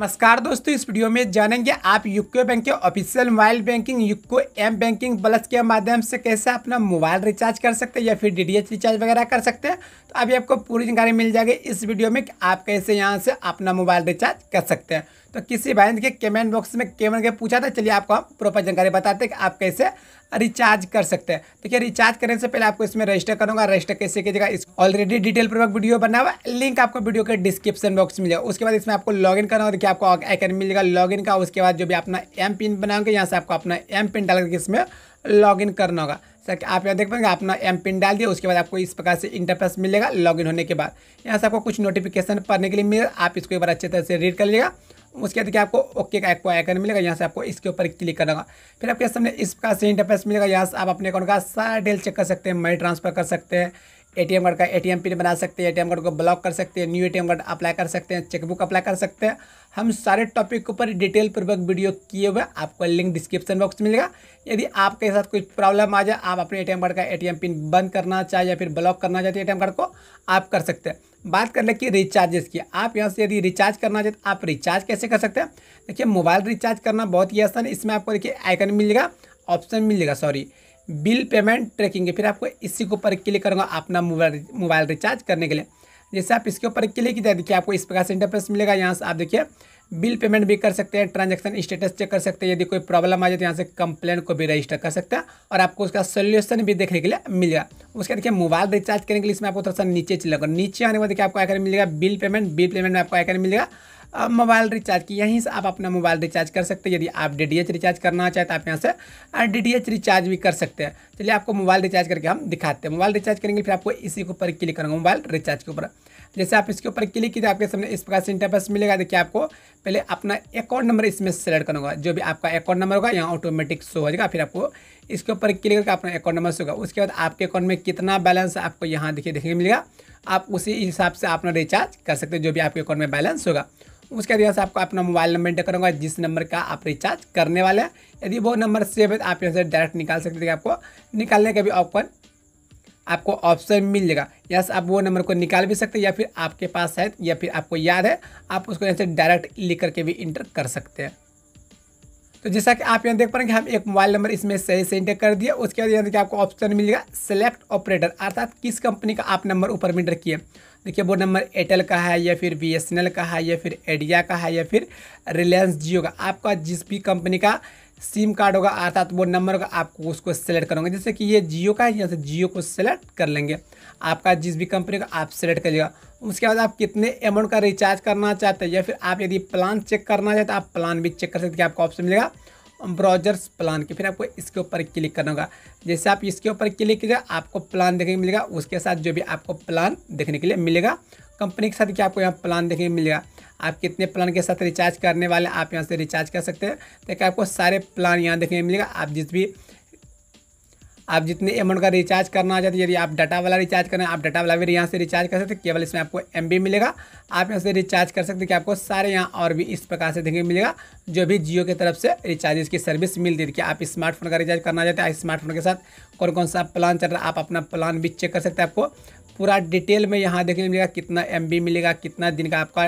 नमस्कार दोस्तों इस वीडियो में जानेंगे आप यूको बैंक के official mobile banking UCO M banking plus के माध्यम से कैसे अपना मोबाइल रिचार्ज कर सकते हैं या फिर डीडीएच रिचार्ज वगैरह कर सकते हैं तो अभी आपको पूरी जानकारी मिल जाएगी इस वीडियो में कि आप कैसे यहाँ से अपना मोबाइल रिचार्ज कर सकते हैं तो किसी भाई के कमेंट बॉक्स में केवल के पूछा था चलिए आपको हम प्रॉपर जानकारी बताते हैं कि आप कैसे रिचार्ज कर सकते हैं देखिए तो रिचार्ज करने से पहले आपको इसमें रजिस्टर करूँगा रजिस्टर कैसे कीजिएगा इस ऑलरेडी डिटेल पूर्वक वीडियो बना हुआ लिंक आपको वीडियो के डिस्क्रिप्शन बॉक्स में मिलेगा उसके बाद इसमें आपको लॉगिन करना होगा देखिए आपको आइकन मिल जाएगा लॉगिन का उसके बाद जो भी अपना एम पिन बनाओगे यहाँ से आपको अपना एम पिन डाल करके इसमें लॉगिन करना होगा सर आप यहाँ देख पाएंगे अपना एम पिन डाल दिया उसके बाद आपको इस प्रकार से इंटरफेस मिलेगा लॉगिन होने के बाद यहाँ से आपको कुछ नोटिफिकेशन पढ़ने के लिए मिलेगा आप इसको एक बार अच्छे तरह से रीड कर लीजिएगा उसके बाद आपको ओके का आपको आइकन मिलेगा यहाँ से आपको इसके ऊपर क्लिक करना होगा फिर आपके सामने इस प्रकार से इंटरफेस मिलेगा यहाँ से आप अपने अकाउंट का सारा डिटेल चेक कर सकते हैं मनी ट्रांसफर कर सकते हैं एटीएम कार्ड का एटीएम पिन बना सकते हैं एटीएम कार्ड को ब्लॉक कर सकते हैं न्यू एटीएम कार्ड अप्लाई कर सकते हैं चेकबुक अप्लाई कर सकते हैं हम सारे टॉपिक के ऊपर डिटेल पूर्वक वीडियो किए हुए आपको लिंक डिस्क्रिप्शन बॉक्स में मिलेगा यदि आपके साथ कोई प्रॉब्लम आ जाए आप अपने एटीएम कार्ड का एटीएम पिन बंद करना चाहे या फिर ब्लॉक करना चाहते हैं एटीएम कार्ड को आप कर सकते हैं बात कर ले कि रिचार्जेस की आप यहाँ से यदि रिचार्ज करना चाहते तो आप रिचार्ज कैसे कर सकते हैं देखिए मोबाइल रिचार्ज करना बहुत ही आसान है इसमें आपको देखिए आइकन मिल जाएगा ऑप्शन मिल जाएगा सॉरी बिल पेमेंट ट्रैकिंग फिर आपको इसी के ऊपर क्लिक करूँगा अपना मोबाइल मोबाइल रिचार्ज करने के लिए जैसे आप इसके ऊपर क्लिक किया देखिए आपको इस प्रकार से इंटरफेस मिलेगा यहाँ से आप देखिए बिल पेमेंट भी कर सकते हैं ट्रांजैक्शन स्टेटस चेक कर सकते हैं यदि कोई प्रॉब्लम आ जाए तो यहाँ से कंप्लेंट को भी रजिस्टर कर सकते हैं और आपको उसका सोल्यूशन भी देखने के लिए मिलेगा उसके देखिए मोबाइल रिचार्ज करने के लिए इसमें आपको थोड़ा सा नीचे चलेगा नीचे आने के बाद देखिए आपको आकर मिलेगा बिल पेमेंट बिल पेमेंट में आपको आकर मिलेगा मोबाइल रिचार्ज की यहीं से आप अपना मोबाइल रिचार्ज कर सकते हैं यदि आप डी रिचार्ज करना चाहते तो आप यहाँ से डी रिचार्ज भी कर सकते हैं चलिए आपको मोबाइल रिचार्ज करके हम दिखाते हैं मोबाइल रिचार्ज करेंगे फिर आपको इसी के ऊपर क्लिक करूँगा मोबाइल रिचार्ज के ऊपर जैसे आप इसके ऊपर क्लिक कीजिए आपके सामने इस प्रकार से इंटरफेस मिलेगा देखिए आपको पहले अपना अकाउंट नंबर इसमें सेलेक्ट करूँगा जो भी आपका अकाउंट नंबर होगा यहाँ ऑटोमेटिक शो हो जाएगा फिर आपको इसके ऊपर क्लिक करके अपना अकाउंट नंबर शो होगा उसके बाद आपके अकाउंट में कितना बैलेंस आपको यहाँ देखिए देखने मिलेगा आप उसी हिसाब से अपना रिचार्ज कर सकते हैं जो भी आपके अकाउंट में बैलेंस होगा उसके बाद से आपको अपना मोबाइल नंबर इंटर करूँगा जिस नंबर का आप रिचार्ज करने वाले हैं यदि वो नंबर सेव है तो आप यहाँ से डायरेक्ट निकाल सकते हैं आपको निकालने का भी ऑप्शन आपको ऑप्शन मिल जाएगा यस आप वो नंबर को निकाल भी सकते हैं या फिर आपके पास है या फिर आपको याद है आप उसको यहाँ से डायरेक्ट लिख करके भी इंटर कर सकते हैं तो जैसा कि आप यहाँ देख पा रहे हैं कि हम एक मोबाइल नंबर इसमें सही से इंटर कर दिया उसके बाद यहाँ देखिए आपको ऑप्शन मिलेगा सेलेक्ट ऑपरेटर अर्थात किस कंपनी का आप नंबर ऊपर में इंटर किए देखिए वो नंबर एयरटेल का है या फिर बी का है या फिर एडिया का है या फिर रिलायंस जियो का आपका जिस भी कंपनी का सिम कार्ड होगा अर्थात वो नंबर होगा आपको उसको सेलेक्ट करोगे जैसे कि ये जियो का है यहाँ से जियो को सेलेक्ट कर लेंगे आपका जिस भी कंपनी का आप सेलेक्ट करिएगा उसके बाद आप कितने अमाउंट का रिचार्ज करना चाहते हैं या फिर आप यदि प्लान चेक करना चाहते हैं तो आप प्लान भी चेक कर सकते हैं आपको ऑप्शन मिलेगा ब्राउजर्स प्लान के फिर आपको इसके ऊपर क्लिक करना होगा जैसे आप इसके ऊपर क्लिक कीजिए आपको प्लान देखने को मिलेगा उसके साथ जो भी आपको प्लान देखने के लिए मिलेगा कंपनी के साथ क्या आपको यहाँ प्लान देखने को मिलेगा आप कितने प्लान के साथ रिचार्ज करने वाले आप यहाँ से रिचार्ज कर सकते हैं ताकि तो आपको सारे प्लान यहाँ देखने को मिलेगा आप जिस भी आप जितने अमाउंट का रिचार्ज करना आ जाते यदि आप डाटा वाला रिचार्ज करना आप डाटा वाला भी यहाँ से रिचार्ज कर सकते केवल इसमें आपको एम मिलेगा आप यहाँ से रिचार्ज कर सकते कि आपको सारे यहाँ और भी इस प्रकार से देखने मिलेगा जो भी जियो की तरफ से रिचार्ज की सर्विस मिलती है कि आप स्मार्टफोन का रिचार्ज करना चाहते हैं स्मार्टफोन के साथ कौन कौन सा प्लान चल रहा है आप अपना प्लान भी चेक कर सकते हैं आपको पूरा डिटेल में यहाँ देखने मिलेगा कितना एम मिलेगा कितना दिन का आपका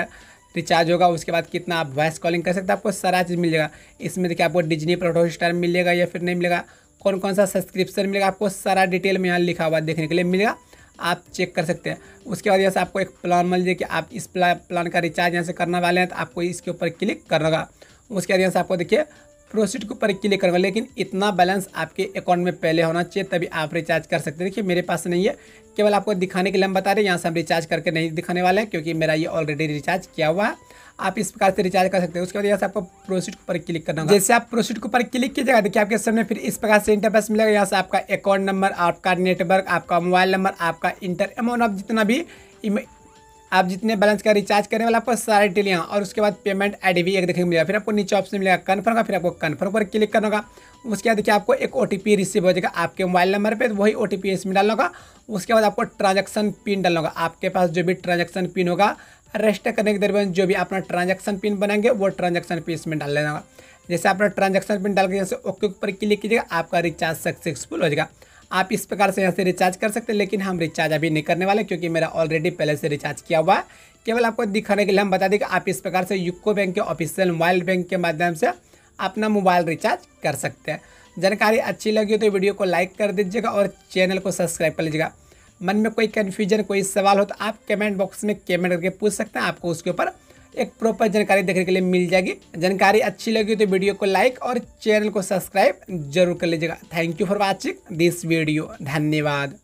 रिचार्ज होगा उसके बाद कितना आप वॉइस कॉलिंग कर सकते हैं आपको सारा चीज़ मिलेगा इसमें देखिए आपको डिजनी प्रोटो स्टार मिलेगा या फिर नहीं मिलेगा कौन कौन सा सब्सक्रिप्शन मिलेगा आपको सारा डिटेल में यहाँ लिखा हुआ देखने के लिए मिलेगा आप चेक कर सकते हैं उसके बाद यहाँ से आपको एक प्लान मान लीजिए कि आप इस प्लान का रिचार्ज यहाँ से करने वाले हैं तो आपको इसके ऊपर क्लिक करना होगा उसके बाद यहाँ से आपको देखिए प्रोसीड के ऊपर क्लिक करूँगा लेकिन इतना बैलेंस आपके अकाउंट में पहले होना चाहिए तभी आप रिचार्ज कर सकते हैं देखिए मेरे पास नहीं है केवल आपको दिखाने के लिए हम बता रहे हैं यहाँ से हम रिचार्ज करके नहीं दिखाने वाले हैं क्योंकि मेरा ये ऑलरेडी रिचार्ज किया हुआ है आप इस प्रकार से रिचार्ज कर सकते हैं उसके बाद यहाँ से आपको प्रोसीड पर क्लिक करना जैसे आप प्रोसीड पर क्लिक कीजिएगा देखिए आपके सामने फिर इस प्रकार से इंटरफेस मिलेगा यहाँ से आपका अकाउंट नंबर आपका नेटवर्क आपका मोबाइल नंबर आपका इंटर अमाउंट आप जितना भी आप जितने बैलेंस का रिचार्ज करने वाला आपको सारे डिटेल यहाँ और उसके बाद पेमेंट आई डी भी एक देखने को मिलेगा फिर आपको नीचे ऑप्शन मिलेगा कन्फर्म का फिर आपको कन्फर्म पर क्लिक करना होगा उसके बाद देखिए आपको एक ओ रिसीव हो जाएगा आपके मोबाइल नंबर पर तो वही ओ टी इसमें डालना होगा उसके बाद आपको ट्रांजेक्शन पिन डालना होगा आपके पास जो भी ट्रांजेक्शन पिन होगा रजिस्टर करने के दरमियान जो भी अपना ट्रांजेक्शन पिन बनाएंगे वो ट्रांजेक्शन पिन इसमें डाल लेना होगा जैसे अपना ट्रांजेक्शन पिन डाल के जैसे ओके ऊपर क्लिक कीजिएगा आपका रिचार्ज सक्सेसफुल हो जाएगा आप इस प्रकार से यहाँ से रिचार्ज कर सकते हैं लेकिन हम रिचार्ज अभी नहीं करने वाले क्योंकि मेरा ऑलरेडी पहले से रिचार्ज किया हुआ है केवल आपको दिखाने के लिए हम बता दें कि आप इस प्रकार से यूको बैंक के ऑफिशियल मोबाइल बैंक के माध्यम से अपना मोबाइल रिचार्ज कर सकते हैं जानकारी अच्छी लगी हो तो वीडियो को लाइक कर दीजिएगा और चैनल को सब्सक्राइब कर लीजिएगा मन में कोई कन्फ्यूजन कोई सवाल हो तो आप कमेंट बॉक्स में कमेंट करके पूछ सकते हैं आपको उसके ऊपर एक प्रॉपर जानकारी देखने के लिए मिल जाएगी जानकारी अच्छी लगी तो वीडियो को लाइक और चैनल को सब्सक्राइब जरूर कर लीजिएगा thank you for watching this video धन्यवाद